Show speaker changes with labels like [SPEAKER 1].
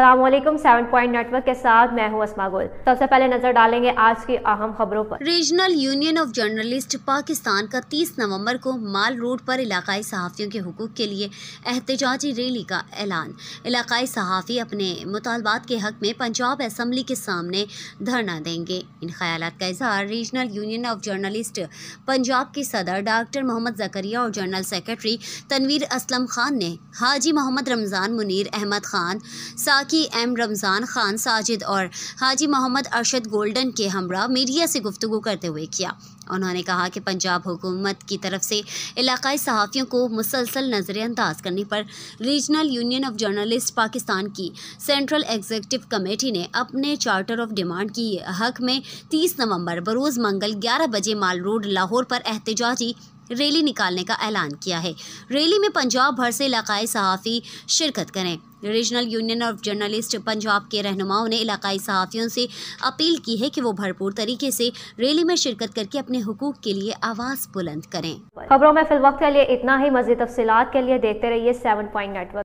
[SPEAKER 1] Aslam seven point network के साथ मैं हूं असमा गुल सबसे पहले नजर डालेंगे आज की अहम खबरों पर regional union of journalist Pakistan का 30 नवंबर को माल रोड पर इलाकाई सहाफ़ियों के हकूक़ के लिए एहतजाजी रैली का ऐलान इलाकाई सहाफ़ी अपने मुतालबात के हक में पंजाब असम्बली के सामने धरना देंगे इन ख्याल का इजहार regional union of journalist Punjab के सदर डॉक्टर मोहम्मद जकरिया और जनरल सेक्रेटरी तनवीर असलम खान ने हाजी मोहम्मद रमज़ान मुनीर अहमद खान साथ साकी एम रमज़ान खान साजिद और हाजी मोहम्मद अरशद गोल्डन के हमरा मीडिया से गुफ्तु करते हुए किया उन्होंने कहा कि पंजाब हुकूमत की तरफ से इलाकई सहाफ़ियों को मुसलसल नज़रअंदाज करने पर regional union of journalist Pakistan की सेंट्रल एग्जीक्यूटिव कमेटी ने अपने चार्टर ऑफ डिमांड की हक में 30 नवंबर बरोज़ मंगल 11 बजे माल रोड लाहौर पर एहतजाजी रैली निकालने का ऐलान किया है रैली में पंजाब भर से इलाकाई सहाफ़ी शिरकत करें regional union of journalist Punjab के रहनुमाओं ने इलाकाई सहाफ़ियों से अपील की है कि वो भरपूर तरीके से रैली में शिरकत करके अपने हकूक के लिए आवाज़ बुलंद करें खबरों में फिल वक्त के लिए इतना ही मजीद तफसीत के लिए देखते रहिए सेवन पॉइंट नेटवर्क